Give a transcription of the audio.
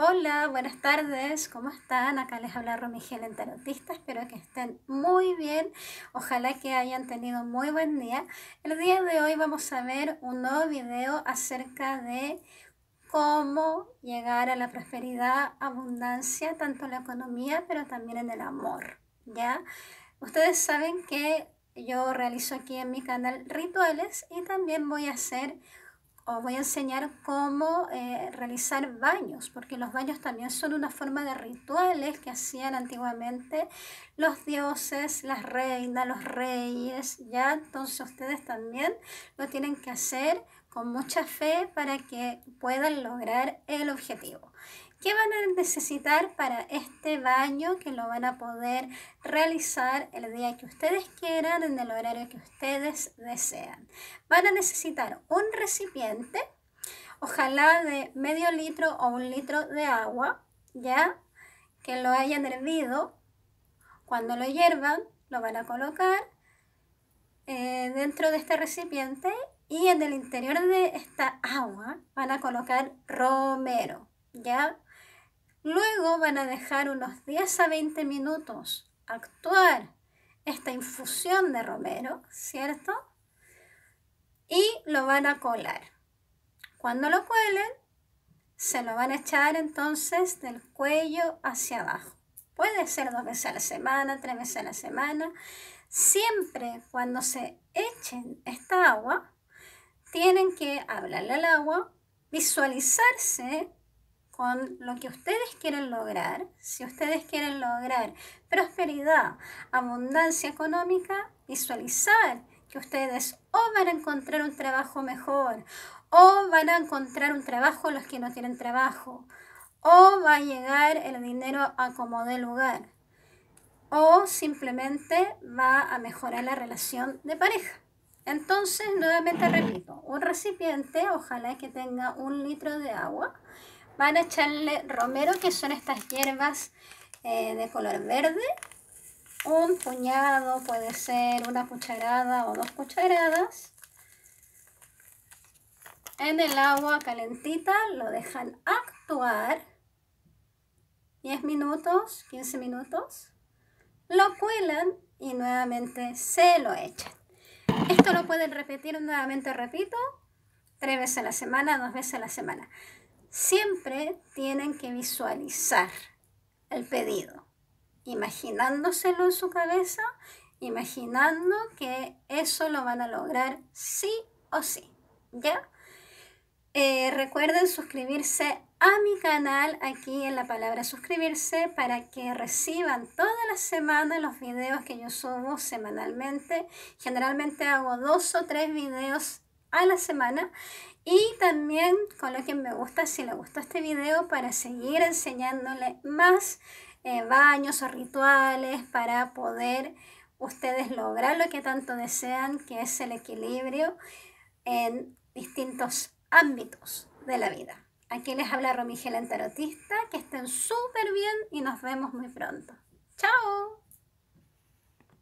Hola, buenas tardes, ¿cómo están? Acá les habla Romigel en Tarotista, espero que estén muy bien, ojalá que hayan tenido muy buen día. El día de hoy vamos a ver un nuevo video acerca de cómo llegar a la prosperidad, abundancia, tanto en la economía, pero también en el amor, ¿ya? Ustedes saben que yo realizo aquí en mi canal rituales y también voy a hacer os voy a enseñar cómo eh, realizar baños, porque los baños también son una forma de rituales que hacían antiguamente los dioses, las reinas, los reyes, ¿ya? Entonces ustedes también lo tienen que hacer con mucha fe para que puedan lograr el objetivo. ¿Qué van a necesitar para este baño que lo van a poder realizar el día que ustedes quieran, en el horario que ustedes desean? Van a necesitar un recipiente, ojalá de medio litro o un litro de agua, ya que lo hayan hervido. Cuando lo hiervan, lo van a colocar eh, dentro de este recipiente y en el interior de esta agua van a colocar romero, ¿ya? Luego van a dejar unos 10 a 20 minutos actuar esta infusión de romero, ¿cierto? Y lo van a colar. Cuando lo cuelen, se lo van a echar entonces del cuello hacia abajo. Puede ser dos veces a la semana, tres veces a la semana. Siempre cuando se echen esta agua, tienen que hablarle al agua, visualizarse con lo que ustedes quieren lograr, si ustedes quieren lograr prosperidad, abundancia económica, visualizar que ustedes o van a encontrar un trabajo mejor, o van a encontrar un trabajo los que no tienen trabajo, o va a llegar el dinero a como de lugar, o simplemente va a mejorar la relación de pareja. Entonces, nuevamente repito, un recipiente, ojalá que tenga un litro de agua, van a echarle romero, que son estas hierbas eh, de color verde. Un puñado, puede ser una cucharada o dos cucharadas. En el agua calentita lo dejan actuar 10 minutos, 15 minutos. Lo cuelan y nuevamente se lo echan. Esto lo pueden repetir nuevamente, repito, tres veces a la semana, dos veces a la semana siempre tienen que visualizar el pedido, imaginándoselo en su cabeza, imaginando que eso lo van a lograr sí o sí. ¿Ya? Eh, recuerden suscribirse a mi canal aquí en la palabra suscribirse para que reciban toda la semana los videos que yo subo semanalmente. Generalmente hago dos o tres videos a la semana y también coloquen me gusta si les gustó este video para seguir enseñándole más eh, baños o rituales para poder ustedes lograr lo que tanto desean, que es el equilibrio en distintos ámbitos de la vida. Aquí les habla Romigel Tarotista, que estén súper bien y nos vemos muy pronto. ¡Chao!